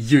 Yo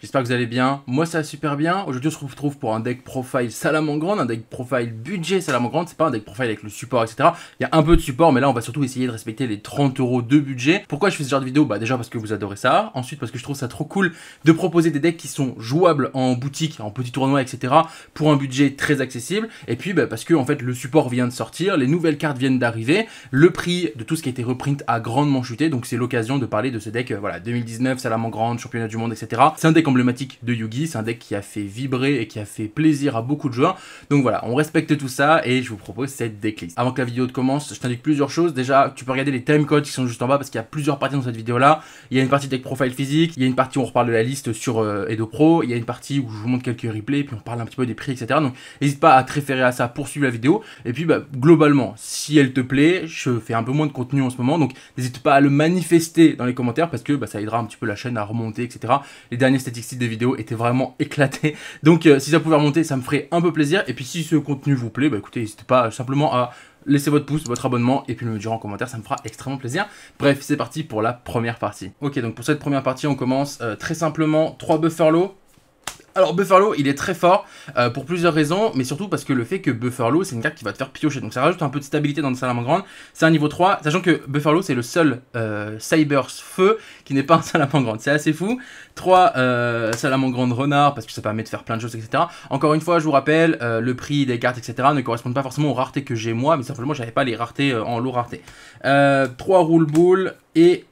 j'espère que vous allez bien, moi ça va super bien, aujourd'hui on se retrouve pour un deck profile Salamangrande, un deck profile budget Salamangrande, c'est pas un deck profile avec le support etc, il y a un peu de support mais là on va surtout essayer de respecter les 30 euros de budget. Pourquoi je fais ce genre de vidéo Bah déjà parce que vous adorez ça, ensuite parce que je trouve ça trop cool de proposer des decks qui sont jouables en boutique, en petit tournoi etc, pour un budget très accessible, et puis bah, parce que en fait le support vient de sortir, les nouvelles cartes viennent d'arriver, le prix de tout ce qui a été reprint a grandement chuté, donc c'est l'occasion de parler de ce deck, euh, voilà, 2019 Salamangrande, championnat du monde, c'est un deck emblématique de Yugi, c'est un deck qui a fait vibrer et qui a fait plaisir à beaucoup de joueurs. Donc voilà, on respecte tout ça et je vous propose cette decklist. Avant que la vidéo te commence, je t'indique plusieurs choses. Déjà, tu peux regarder les timecodes qui sont juste en bas parce qu'il y a plusieurs parties dans cette vidéo-là. Il y a une partie deck profile physique, il y a une partie où on reparle de la liste sur euh, Edo Pro, il y a une partie où je vous montre quelques replays, puis on parle un petit peu des prix, etc. Donc n'hésite pas à te référer à ça pour suivre la vidéo. Et puis bah, globalement, si elle te plaît, je fais un peu moins de contenu en ce moment, donc n'hésite pas à le manifester dans les commentaires parce que bah, ça aidera un petit peu la chaîne à remonter, etc. Les derniers statistiques des vidéos étaient vraiment éclatés. Donc euh, si ça pouvait remonter, ça me ferait un peu plaisir. Et puis si ce contenu vous plaît, bah écoutez, n'hésitez pas simplement à laisser votre pouce, votre abonnement et puis le me dire en commentaire, ça me fera extrêmement plaisir. Bref, c'est parti pour la première partie. Ok, donc pour cette première partie, on commence euh, très simplement 3 Buffers low, alors Buffalo, il est très fort euh, pour plusieurs raisons, mais surtout parce que le fait que Buffalo, c'est une carte qui va te faire piocher. Donc ça rajoute un peu de stabilité dans le salamandre. C'est un niveau 3, sachant que Buffalo, c'est le seul euh, Cyber Feu qui n'est pas un salamandre. C'est assez fou. 3 euh, renard, parce que ça permet de faire plein de choses, etc. Encore une fois, je vous rappelle, euh, le prix des cartes, etc. ne correspondent pas forcément aux raretés que j'ai moi, mais simplement, j'avais pas les raretés en low rareté. 3 roule boule et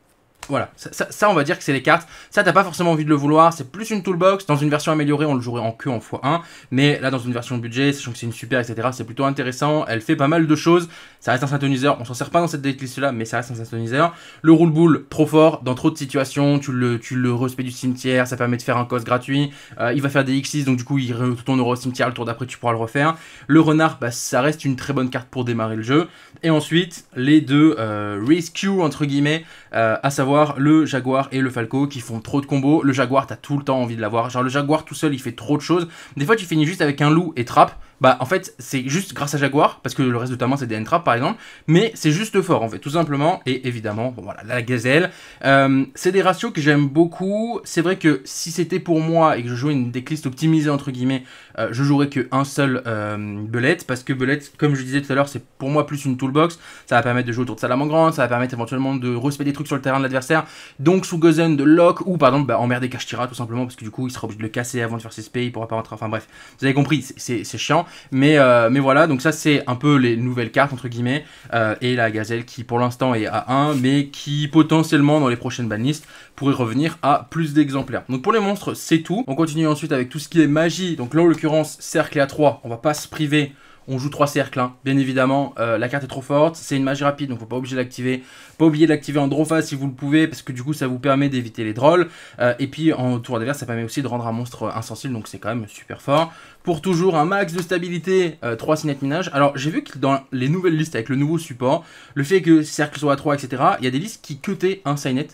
voilà, ça, on va dire que c'est les cartes. Ça, t'as pas forcément envie de le vouloir. C'est plus une toolbox. Dans une version améliorée, on le jouerait en queue en x1. Mais là, dans une version budget, sachant que c'est une super, etc., c'est plutôt intéressant. Elle fait pas mal de choses. Ça reste un synthoniseur On s'en sert pas dans cette decklist là, mais ça reste un synthoniseur Le roule boule, trop fort. Dans trop de situations, tu le, tu le respect du cimetière. Ça permet de faire un cost gratuit. Euh, il va faire des X6, donc du coup, il retourne au cimetière. Le tour d'après, tu pourras le refaire. Le renard, bah, ça reste une très bonne carte pour démarrer le jeu. Et ensuite, les deux euh, rescue, entre guillemets, euh, à savoir le Jaguar et le Falco qui font trop de combos. Le Jaguar, t'as tout le temps envie de l'avoir. Genre le Jaguar tout seul, il fait trop de choses. Des fois, tu finis juste avec un loup et trappe bah en fait c'est juste grâce à Jaguar, parce que le reste notamment c'est des Entraps par exemple, mais c'est juste fort en fait, tout simplement, et évidemment, voilà, la gazelle, euh, c'est des ratios que j'aime beaucoup, c'est vrai que si c'était pour moi et que je jouais une decklist optimisée entre guillemets, euh, je jouerais qu'un seul euh, Belette parce que Belette comme je disais tout à l'heure, c'est pour moi plus une toolbox, ça va permettre de jouer autour de Salamandran, ça va permettre éventuellement de respecter des trucs sur le terrain de l'adversaire, donc sous Gozen de lock, ou par exemple bah, emmerder Kashtira tout simplement, parce que du coup il sera obligé de le casser avant de faire ses spé, il pourra pas rentrer, enfin bref, vous avez compris, c'est chiant. Mais, euh, mais voilà, donc ça c'est un peu les nouvelles cartes entre guillemets. Euh, et la gazelle qui pour l'instant est à 1, mais qui potentiellement dans les prochaines banlistes pourrait revenir à plus d'exemplaires. Donc pour les monstres, c'est tout. On continue ensuite avec tout ce qui est magie. Donc là en l'occurrence, cercle à 3, on va pas se priver on joue trois cercles, hein. bien évidemment. Euh, la carte est trop forte, c'est une magie rapide, donc faut pas obliger d'activer Pas oublier d'activer en draw si vous le pouvez, parce que du coup ça vous permet d'éviter les drôles euh, et puis en tour adverse, ça permet aussi de rendre un monstre insensible, donc c'est quand même super fort. Pour toujours un max de stabilité, euh, Trois 3 de minage. Alors j'ai vu que dans les nouvelles listes avec le nouveau support, le fait que cercle soit à 3, etc., il y a des listes qui cutaient un signet.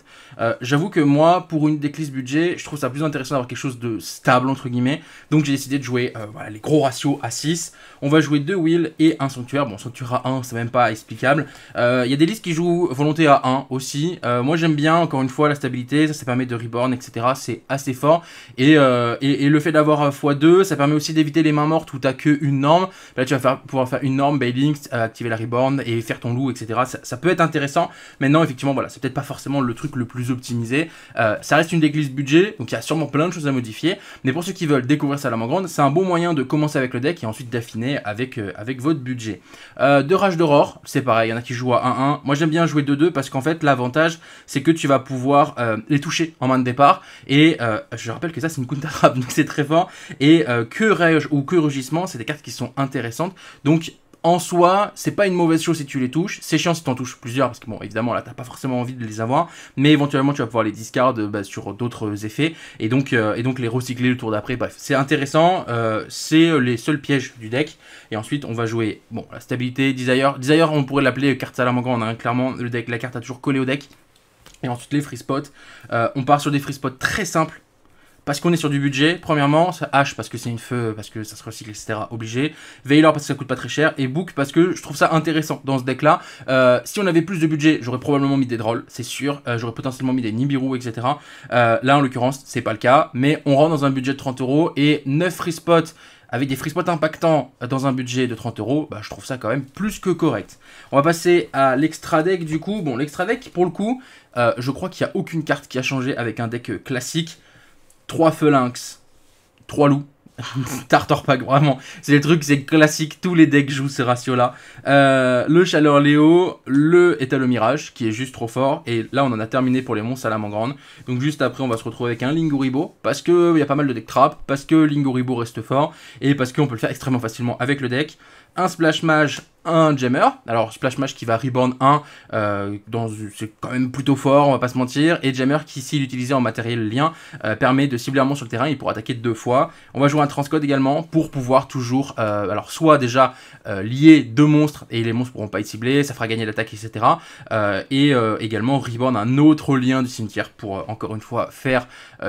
J'avoue que moi, pour une déclisse budget, je trouve ça plus intéressant d'avoir quelque chose de stable, entre guillemets. Donc j'ai décidé de jouer les gros ratios à 6. On va jouer deux wheels et un sanctuaire. Bon, sanctuaire à 1, c'est même pas explicable. Il euh, y a des listes qui jouent volonté à 1 aussi. Euh, moi, j'aime bien, encore une fois, la stabilité. Ça, ça permet de reborn, etc. C'est assez fort. Et, euh, le fait d'avoir x2, ça permet aussi d'éviter les mains mortes où t'as que une norme. Là, tu vas pouvoir faire une norme, bailing, activer la reborn et faire ton loup, etc. Ça, peut être intéressant. Maintenant, effectivement, voilà, c'est peut-être pas forcément le truc le plus optimisé. ça reste une déglise budget, donc il y a sûrement plein de choses à modifier. Mais pour ceux qui veulent découvrir ça la main à grande, c'est un bon moyen de commencer avec le deck et ensuite d'affiner avec euh, avec, votre budget. Euh, deux de Rage d'Aurore, c'est pareil, il y en a qui jouent à 1-1. Moi j'aime bien jouer 2-2 parce qu'en fait l'avantage c'est que tu vas pouvoir euh, les toucher en main de départ. Et je rappelle que ça c'est une counter trap, donc c'est très fort. Et que Rage ou que Rugissement, c'est des cartes qui sont intéressantes. Donc en soi, c'est pas une mauvaise chose si tu les touches. C'est chiant si tu en touches plusieurs, parce que bon, évidemment, là, t'as pas forcément envie de les avoir, mais éventuellement, tu vas pouvoir les discard euh, bah, sur d'autres effets, et donc, euh, et donc les recycler le tour d'après. Bref, c'est intéressant, euh, c'est les seuls pièges du deck, et ensuite, on va jouer, bon, la stabilité, Desire. Desire, on pourrait l'appeler carte salamangre, on a clairement, le deck, la carte a toujours collé au deck. Et ensuite les free spots. on part sur des free spots très simples, parce qu'on est sur du budget, premièrement, H parce que c'est une feu, parce que ça se recycle, etc. Obligé. Veilor parce que ça coûte pas très cher. Et Book parce que je trouve ça intéressant dans ce deck-là. Euh, si on avait plus de budget, j'aurais probablement mis des drôles c'est sûr. Euh, j'aurais potentiellement mis des Nibiru, etc. Euh, là, en l'occurrence, c'est pas le cas. Mais on rentre dans un budget de 30 euros et 9 free spots avec des free spots impactants dans un budget de 30 euros, bah, je trouve ça quand même plus que correct. On va passer à l'extra deck du coup. Bon, l'extra deck, pour le coup, je crois qu'il n'y a aucune carte qui a changé avec un deck classique. 3 phoenix, 3 loups. tartor Pack, vraiment. C'est le truc, c'est classique. Tous les decks jouent ces ratios-là. Euh, le Chaleur Léo, le le Mirage, qui est juste trop fort. Et là, on en a terminé pour les monstres à la mangrande. Donc, juste après, on va se retrouver avec un lingoribo, Parce qu'il euh, y a pas mal de deck trap. Parce que lingoribo reste fort. Et parce qu'on peut le faire extrêmement facilement avec le deck. Un Splash Mage un jammer. Alors Splash match qui va rebound 1, euh, dans c'est quand même plutôt fort, on va pas se mentir. Et jammer qui, s'il utilisait en matériel lien, euh, permet de cibler un monstre sur le terrain, il pourra attaquer deux fois. On va jouer un transcode également pour pouvoir toujours, euh, alors soit déjà lier deux monstres et les monstres pourront pas être ciblés, ça fera gagner l'attaque, etc. et également rebound un autre lien du cimetière pour encore une fois faire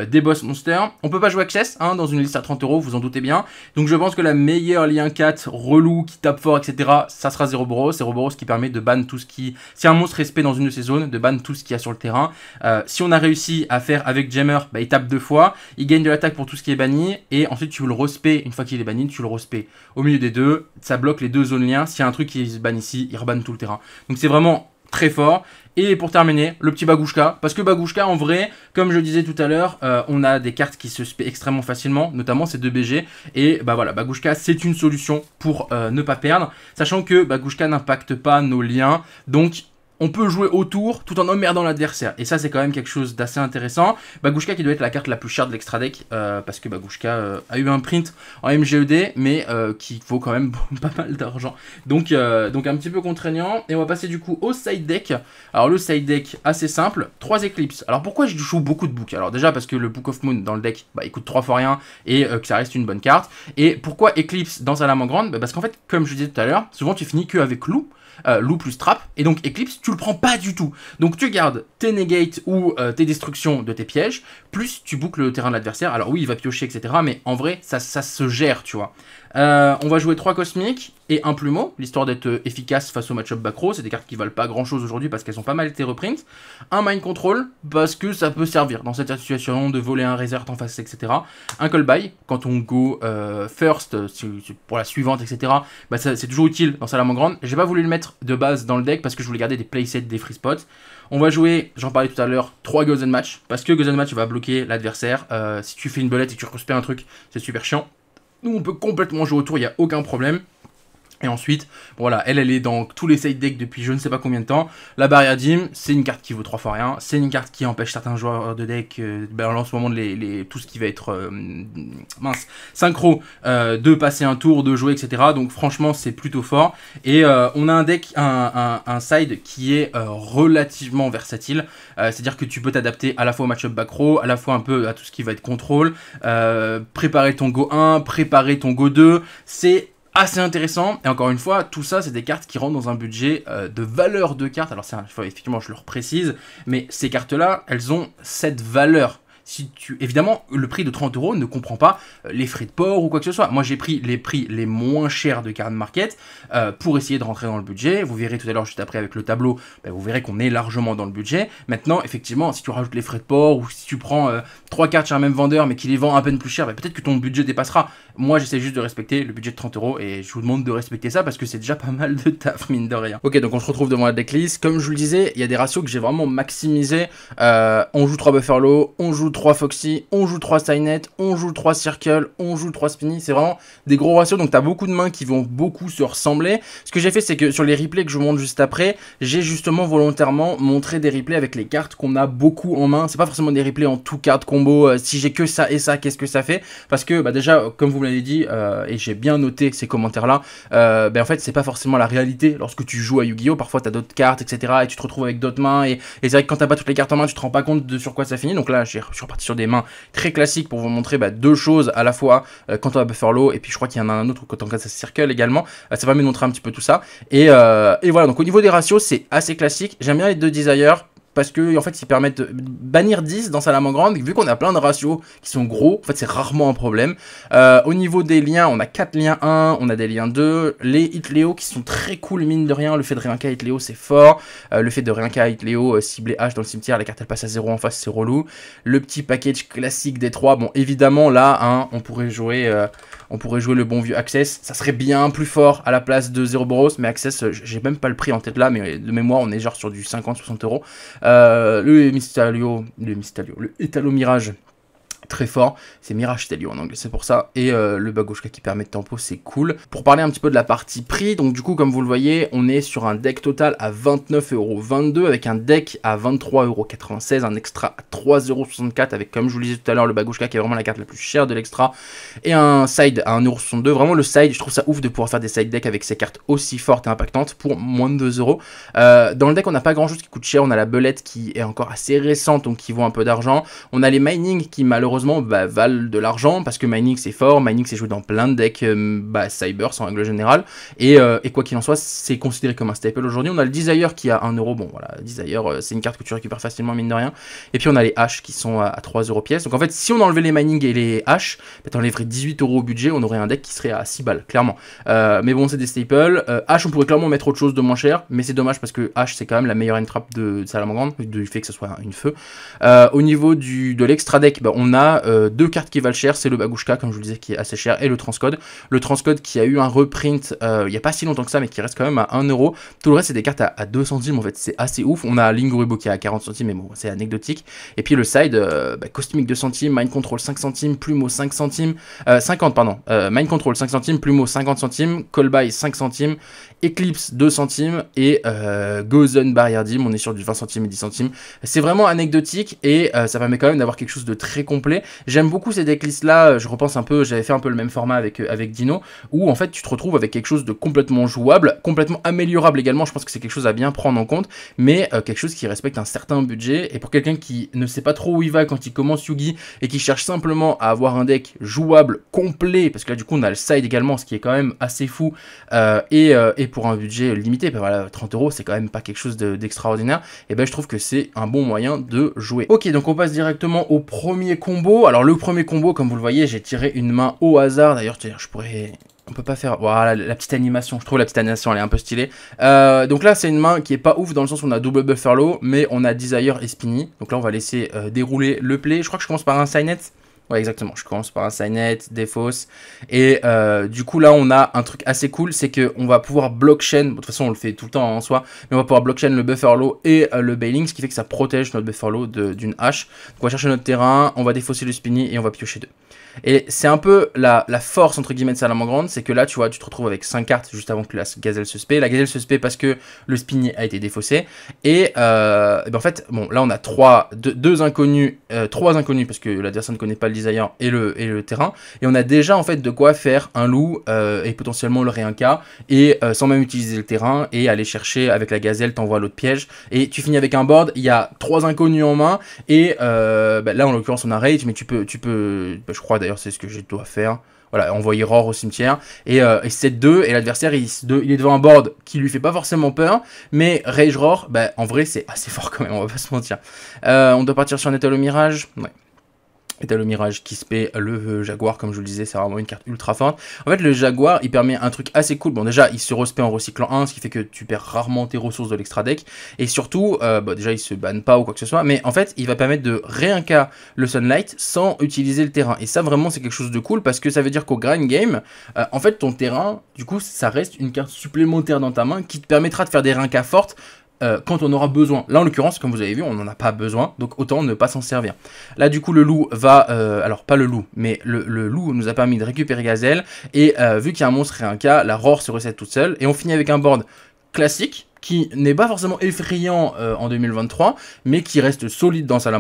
des boss monstres, On peut pas jouer access Chess hein, dans une liste à 30 euros, vous en doutez bien. Donc je pense que la meilleure lien 4 relou qui tape fort, etc ça sera zero Zeroboros qui permet de ban tout ce qui. Si un monstre respect dans une de ses zones, de ban tout ce qu'il y a sur le terrain. Euh, si on a réussi à faire avec Jammer, bah, il tape deux fois, il gagne de l'attaque pour tout ce qui est banni, et ensuite tu le respect. Une fois qu'il est banni, tu le respect. Au milieu des deux, ça bloque les deux zones liens. S'il y a un truc qui se banne ici, il rebanne tout le terrain. Donc c'est vraiment très fort. Et pour terminer, le petit Bagouchka, Parce que Bagouchka, en vrai, comme je disais tout à l'heure, euh, on a des cartes qui se spé extrêmement facilement, notamment ces deux BG. Et bah voilà, Bagouchka, c'est une solution pour euh, ne pas perdre. Sachant que Bagouchka n'impacte pas nos liens. Donc on peut jouer autour tout en emmerdant l'adversaire. Et ça, c'est quand même quelque chose d'assez intéressant. Bagushka qui doit être la carte la plus chère de l'extra deck, euh, parce que Bagushka euh, a eu un print en MGED, mais euh, qui vaut quand même pas mal d'argent. Donc, donc un petit peu contraignant. Et on va passer du coup au side deck. Alors le side deck, assez simple, 3 éclipses. Alors pourquoi je joue beaucoup de books Alors déjà parce que le Book of Moon dans le deck, bah, il coûte 3 fois rien, et que ça reste une bonne carte. Et pourquoi Eclipse dans Salamandre Grande bah, Parce qu'en fait, comme je disais tout à l'heure, souvent tu finis que avec loup. Euh, loup plus trap. Et donc Eclipse, tu le prends pas du tout. Donc tu gardes tes negates ou euh, tes destructions de tes pièges, plus tu boucles le terrain de l'adversaire. Alors oui, il va piocher, etc. Mais en vrai, ça, ça se gère, tu vois. Euh, on va jouer 3 cosmiques et un plumeau, l'histoire d'être euh, efficace face au match-up back c'est des cartes qui valent pas grand chose aujourd'hui parce qu'elles ont pas mal été reprintes, un mind control, parce que ça peut servir dans cette situation de voler un réserve en face, etc. Un call by quand on go euh, first euh, pour la suivante, etc. Bah c'est toujours utile dans Je J'ai pas voulu le mettre de base dans le deck parce que je voulais garder des playsets, des free spots. On va jouer, j'en parlais tout à l'heure, 3 Gozen Match, parce que Gozen Match va bloquer l'adversaire. si tu fais une belette et que tu respires un truc, c'est super chiant. Nous on peut complètement jouer autour, il n'y a aucun problème. Et ensuite, voilà, elle, elle est dans tous les side decks depuis je ne sais pas combien de temps. La barrière dim, c'est une carte qui vaut trois fois rien. C'est une carte qui empêche certains joueurs de deck, euh, ben, en ce moment, les, tout ce qui va être euh, mince, synchro, euh, de passer un tour, de jouer, etc. Donc franchement, c'est plutôt fort. Et on a un deck, un, un side qui est relativement versatile. C'est-à-dire que tu peux t'adapter à la fois au match-up back row, à la fois un peu à tout ce qui va être contrôle, préparer ton go 1, préparer ton go 2. C'est assez intéressant. Et encore une fois, tout ça, c'est des cartes qui rentrent dans un budget euh, de valeur de cartes. Alors, un, effectivement, je le précise, mais ces cartes-là, elles ont cette valeur. Évidemment, le prix de 30 euros ne comprend pas euh, les frais de port ou quoi que ce soit. Moi, j'ai pris les prix les moins chers de Card Market euh, pour essayer de rentrer dans le budget. Vous verrez tout à l'heure, juste après, avec le tableau, ben, vous verrez qu'on est largement dans le budget. Maintenant, effectivement, si tu rajoutes les frais de port ou si tu prends 3 euh, cartes chez un même vendeur mais qui les vend à peine plus cher, ben, peut-être que ton budget dépassera. Moi, j'essaie juste de respecter le budget de 30 euros et je vous demande de respecter ça parce que c'est déjà pas mal de taf, mine de rien. Ok, donc on se retrouve devant la decklist. Comme je vous le disais, il y a des ratios que j'ai vraiment maximisé. on joue 3 low, on joue 3 Foxy, on joue 3 Signet, on joue 3 Circle, on joue 3 Spinny. C'est vraiment des gros ratios, donc t'as beaucoup de mains qui vont beaucoup se ressembler. Ce que j'ai fait, c'est que sur les replays que je vous montre juste après, j'ai justement volontairement montré des replays avec les cartes qu'on a beaucoup en main. C'est pas forcément des replays en tout cartes combo. Euh, si j'ai que ça et ça, qu'est-ce que ça fait Parce que bah déjà, comme vous me l'avez dit, euh, et j'ai bien noté ces commentaires-là, euh, ben, en fait, c'est pas forcément la réalité lorsque tu joues à Yu-Gi-Oh! Parfois, tu as d'autres cartes, etc. Et tu te retrouves avec d'autres mains. Et, c'est vrai que quand t'as pas toutes les cartes en main, tu te rends pas compte de sur quoi ça finit. Donc là, j'ai suis sur des mains très classiques pour vous montrer bah, deux choses à la fois euh, Quand on va buffer low et puis je crois qu'il y en a un autre quand casse à Circle également. Euh, ça va me montrer un petit peu tout ça. Euh, et, voilà, donc au niveau des ratios, c'est assez classique. J'aime bien les deux desires parce que en fait ils permettent de bannir 10 dans grande, vu qu'on a plein de ratios qui sont gros en fait c'est rarement un problème euh, au niveau des liens on a 4 liens 1 on a des liens 2 les Hitléo qui sont très cool mine de rien le fait de rien qu'à Hitléo c'est fort euh, le fait de rien Hitléo euh, cibler H dans le cimetière la carte elle passe à 0 en face c'est relou le petit package classique des 3 bon évidemment là hein, on pourrait jouer euh, on pourrait jouer le bon vieux Access. Ça serait bien plus fort à la place de Zero Boros, mais Access, euh, j'ai même pas le prix en tête là, mais de mémoire, on est genre sur du 50-60 euros. Euh, le Mistalio, le Mistalio, le Italo Mirage très fort. C'est Mirage Telio en anglais, c'est pour ça. Et euh, le Bagouchka qui permet de tempo, c'est cool. Pour parler un petit peu de la partie prix, donc du coup, comme vous le voyez, on est sur un deck total à 29,22€ avec un deck à 23,96€, un extra à 3,64€ avec, comme je vous le disais tout à l'heure, le gauche qui est vraiment la carte la plus chère de l'extra. Et un side à 1,62€. Vraiment, le side, je trouve ça ouf de pouvoir faire des side decks avec ces cartes aussi fortes et impactantes pour moins de 2€. Euh, dans le deck, on n'a pas grand chose qui coûte cher. On a la belette qui est encore assez récente, donc qui vaut un peu d'argent. On a les mining qui, malheureusement, bah, valent de l'argent parce que Mining c'est fort, Mining c'est joué dans plein de decks euh, bah, cyber sans règle générale euh, et, quoi qu'il en soit c'est considéré comme un staple aujourd'hui. On a le Desire qui a 1 euro, bon voilà, Desire euh, c'est une carte que tu récupères facilement mine de rien. Et puis on a les H qui sont à, 3€ 3 euros pièce. Donc en fait si on enlevait les Mining et les H, bah, t'enlèverais 18 euros au budget, on aurait un deck qui serait à 6 balles clairement. mais bon c'est des staples. H on pourrait clairement mettre autre chose de moins cher, mais c'est dommage parce que H c'est quand même la meilleure end de, Salamandre, du fait que ce soit une feu. au niveau du, de l'extra deck, bah, on a euh, deux cartes qui valent cher, c'est le Bagushka, comme je vous le disais, qui est assez cher, et le Transcode. Le Transcode qui a eu un reprint euh, il n'y a pas si longtemps que ça, mais qui reste quand même à 1€. Tout le reste, c'est des cartes à, 2 centimes, en fait, c'est assez ouf. On a Lingorubo qui est à 40 centimes, mais bon, c'est anecdotique. Et puis le side, Cosmique euh, bah, Cosmic 2 centimes, Mind Control 5 centimes, Plumeau 5 centimes, 50, pardon, Mind Control 5 centimes, Plumeau 50 centimes, by 5 centimes, Eclipse 2 centimes et Gozen Barrier Dim, on est sur du 20 centimes et 10 centimes. C'est vraiment anecdotique et ça permet quand même d'avoir quelque chose de très complet J'aime beaucoup ces decklists-là. Je repense un peu, j'avais fait un peu le même format avec, euh, avec Dino, où en fait tu te retrouves avec quelque chose de complètement jouable, complètement améliorable également. Je pense que c'est quelque chose à bien prendre en compte, mais euh, quelque chose qui respecte un certain budget. Et pour quelqu'un qui ne sait pas trop où il va quand il commence Yugi et qui cherche simplement à avoir un deck jouable, complet, parce que là du coup on a le side également, ce qui est quand même assez fou, euh, et, pour un budget limité, ben voilà, 30 euros c'est quand même pas quelque chose d'extraordinaire, et ben je trouve que c'est un bon moyen de jouer. Ok, donc on passe directement au premier combo alors le premier combo, comme vous le voyez, j'ai tiré une main au hasard. D'ailleurs, je pourrais... On peut pas faire... Voilà, la petite animation. Je trouve la petite animation, elle est un peu stylée. Euh, donc là, c'est une main qui est pas ouf dans le sens où on a double buffer low, mais on a Desire et Spinny. Donc là, on va laisser euh, dérouler le play. Je crois que je commence par un Signet. Ouais, exactement. Je commence par un Signet, des Et euh, du coup, là, on a un truc assez cool, c'est qu'on va pouvoir blockchain. de toute façon, on le fait tout le temps hein, en soi, mais on va pouvoir blockchain le buffer low et euh, le bailing, ce qui fait que ça protège notre buffer low d'une hache. Donc, on va chercher notre terrain, on va défausser le spinny et on va piocher deux. Et c'est un peu la, la, force entre guillemets de Salamandre, c'est que là tu vois, tu te retrouves avec 5 cartes juste avant que la gazelle se spé. La gazelle se spé parce que le spin a été défaussé. Et, euh, ben, en fait, bon, là on a 3, deux inconnus, euh, trois inconnus parce que l'adversaire ne connaît pas le designer et le, et le terrain. Et on a déjà en fait de quoi faire un loup euh, et potentiellement le réinca et sans même utiliser le terrain et aller chercher avec la gazelle, t'envoies l'autre piège. Et tu finis avec un board, il y a trois inconnus en main. Et ben, là en l'occurrence on a rage mais tu peux, tu peux je crois D'ailleurs, c'est ce que je dois faire. Voilà, envoyer Roar au cimetière. Et, euh, et 7-2, et l'adversaire, il, il, est devant un board qui lui fait pas forcément peur. Mais Rage Roar, bah, en vrai, c'est assez fort quand même, on va pas se mentir. Euh, on doit partir sur un au mirage. Ouais. Et t'as le Mirage qui se paie, le euh, Jaguar, comme je vous le disais, c'est vraiment une carte ultra forte. En fait, le Jaguar, il permet un truc assez cool. Bon, déjà, il se respect en recyclant 1, ce qui fait que tu perds rarement tes ressources de l'extra deck. Et surtout, euh, bah, déjà, il se banne pas ou quoi que ce soit. Mais en fait, il va permettre de réincar le Sunlight sans utiliser le terrain. Et ça, vraiment, c'est quelque chose de cool parce que ça veut dire qu'au grind game, euh, en fait, ton terrain, du coup, ça reste une carte supplémentaire dans ta main qui te permettra de faire des réincas fortes euh, quand on aura besoin. Là, en l'occurrence, comme vous avez vu, on n'en a pas besoin, donc autant ne pas s'en servir. Là, du coup, le loup va... Euh, alors, pas le loup, mais le, loup nous a permis de récupérer Gazelle, et euh, vu qu'il y a un monstre et un cas, la roar se recette toute seule, et on finit avec un board classique, qui n'est pas forcément effrayant en 2023, mais qui reste solide dans sa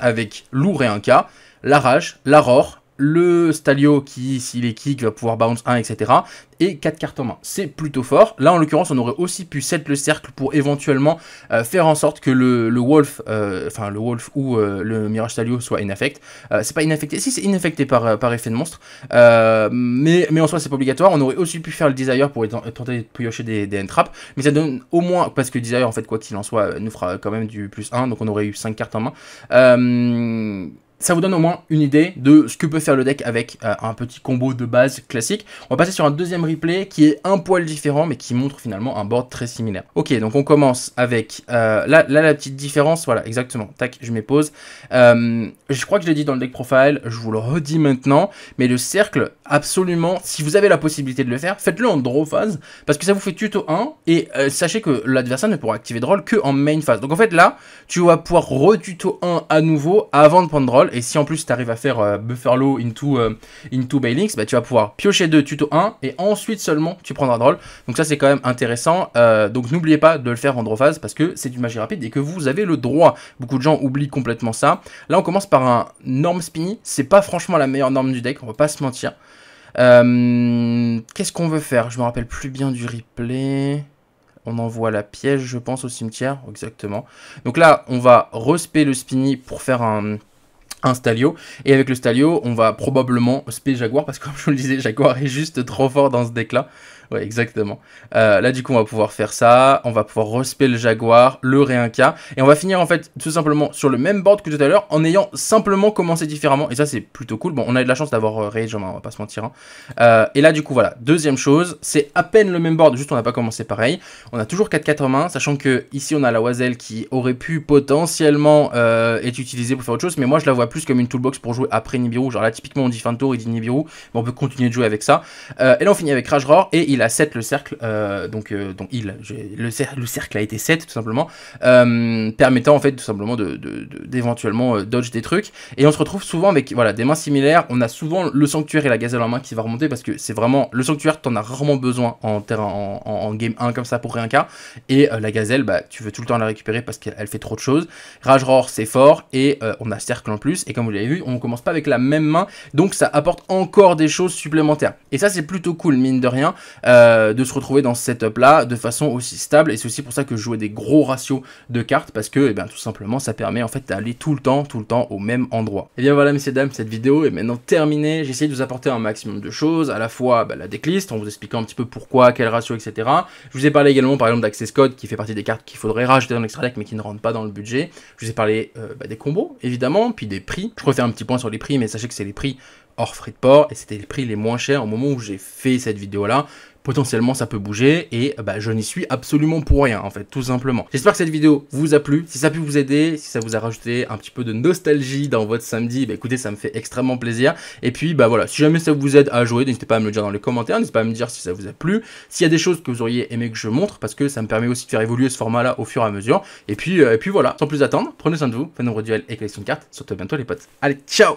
avec loup et un cas, la rage, la roar, le Stalio qui, s'il est kick, va pouvoir bounce 1, etc. Et 4 cartes en main. C'est plutôt fort. Là, en l'occurrence, on aurait aussi pu set le cercle pour éventuellement euh, faire en sorte que le, Wolf, euh, enfin le Wolf ou euh, le Mirage Stalio soit inaffect. c'est pas inaffecté, si c'est inaffecté par, par effet de monstre. mais, mais en soi, c'est pas obligatoire. On aurait aussi pu faire le Desire pour tenter de piocher des, des Mais ça donne au moins, parce que Desire, en fait, quoi qu'il en soit, nous fera quand même du plus 1. Donc on aurait eu 5 cartes en main ça vous donne au moins une idée de ce que peut faire le deck avec euh, un petit combo de base classique. On va passer sur un deuxième replay qui est un poil différent mais qui montre finalement un board très similaire. Ok, donc on commence avec... Euh, là, la petite différence, voilà, exactement. Tac, je m'épose. Euh, je crois que je l'ai dit dans le deck profile, je vous le redis maintenant. Mais le cercle, absolument, si vous avez la possibilité de le faire, faites-le en draw phase parce que ça vous fait tuto 1 et euh, sachez que l'adversaire ne pourra activer drôle que en main phase. Donc en fait là, tu vas pouvoir re-tuto 1 à nouveau avant de prendre draw et si en plus tu arrives à faire euh, Buffer Low into, euh, into bah, tu vas pouvoir piocher 2 tuto 1 et ensuite seulement tu prendras Droll. Donc ça c'est quand même intéressant. Euh, donc n'oubliez pas de le faire en phase parce que c'est du magie rapide et que vous avez le droit. Beaucoup de gens oublient complètement ça. Là on commence par un norme spinny. C'est pas franchement la meilleure norme du deck, on va pas se mentir. Qu'est-ce qu'on veut faire Je me rappelle plus bien du replay on envoie la piège, je pense, au cimetière, exactement. Donc là, on va respé le spinny pour faire un, un Stalio. Et avec le Stalio, on va probablement spé Jaguar, parce que comme je vous le disais, Jaguar est juste trop fort dans ce deck-là. Ouais, exactement. Euh, là, du coup, on va pouvoir faire ça. On va pouvoir respect le Jaguar, le Réinca. Et on va finir, en fait, tout simplement sur le même board que tout à l'heure en ayant simplement commencé différemment. Et ça, c'est plutôt cool. Bon, on a eu de la chance d'avoir euh, Rage, hein, on va pas se mentir. Hein. Euh, et là, du coup, voilà. Deuxième chose, c'est à peine le même board, juste on n'a pas commencé pareil. On a toujours 4-4 en main, sachant que ici, on a la Oiselle qui aurait pu potentiellement euh, être utilisée pour faire autre chose. Mais moi, je la vois plus comme une toolbox pour jouer après Nibiru. Genre là, typiquement, on dit fin de tour, il dit Nibiru. Mais on peut continuer de jouer avec ça. et là, on finit avec Rage Roar et il il a 7 le cercle, euh, donc, euh, donc il, le, cercle a été 7 tout simplement, euh, permettant en fait tout simplement d'éventuellement de, dodge des trucs. Et on se retrouve souvent avec voilà, des mains similaires, on a souvent le sanctuaire et la gazelle en main qui va remonter parce que c'est vraiment, le sanctuaire t'en as rarement besoin en, en, game 1 comme ça pour rien cas, et la gazelle bah, tu veux tout le temps la récupérer parce qu'elle fait trop de choses. Rage Roar c'est fort et on a cercle en plus, et comme vous l'avez vu on commence pas avec la même main, donc ça apporte encore des choses supplémentaires. Et ça c'est plutôt cool mine de rien. Euh, de se retrouver dans ce setup là de façon aussi stable et c'est aussi pour ça que je jouais des gros ratios de cartes parce que eh ben, tout simplement ça permet en fait d'aller tout le temps tout le temps au même endroit. Et bien voilà messieurs dames cette vidéo est maintenant terminée, j'ai essayé de vous apporter un maximum de choses, à la fois bah, la decklist en vous expliquant un petit peu pourquoi, quel ratio etc. Je vous ai parlé également par exemple d'Access Code qui fait partie des cartes qu'il faudrait rajouter dans l'extra deck mais qui ne rentrent pas dans le budget. Je vous ai parlé euh, bah, des combos évidemment, puis des prix. Je refais un petit point sur les prix mais sachez que c'est les prix hors frais de port et c'était les prix les moins chers au moment où j'ai fait cette vidéo là potentiellement ça peut bouger et bah, je n'y suis absolument pour rien en fait, tout simplement. J'espère que cette vidéo vous a plu. Si ça a pu vous aider, si ça vous a rajouté un petit peu de nostalgie dans votre samedi, bah, écoutez, ça me fait extrêmement plaisir. Et puis bah voilà, si jamais ça vous aide à jouer, n'hésitez pas à me le dire dans les commentaires, n'hésitez pas à me dire si ça vous a plu, s'il y a des choses que vous auriez aimé que je montre parce que ça me permet aussi de faire évoluer ce format-là au fur et à mesure. Et puis, euh, et puis voilà, sans plus attendre, prenez soin de vous, faites nombreux duels et collection de cartes. Surtout bientôt les potes. Allez, ciao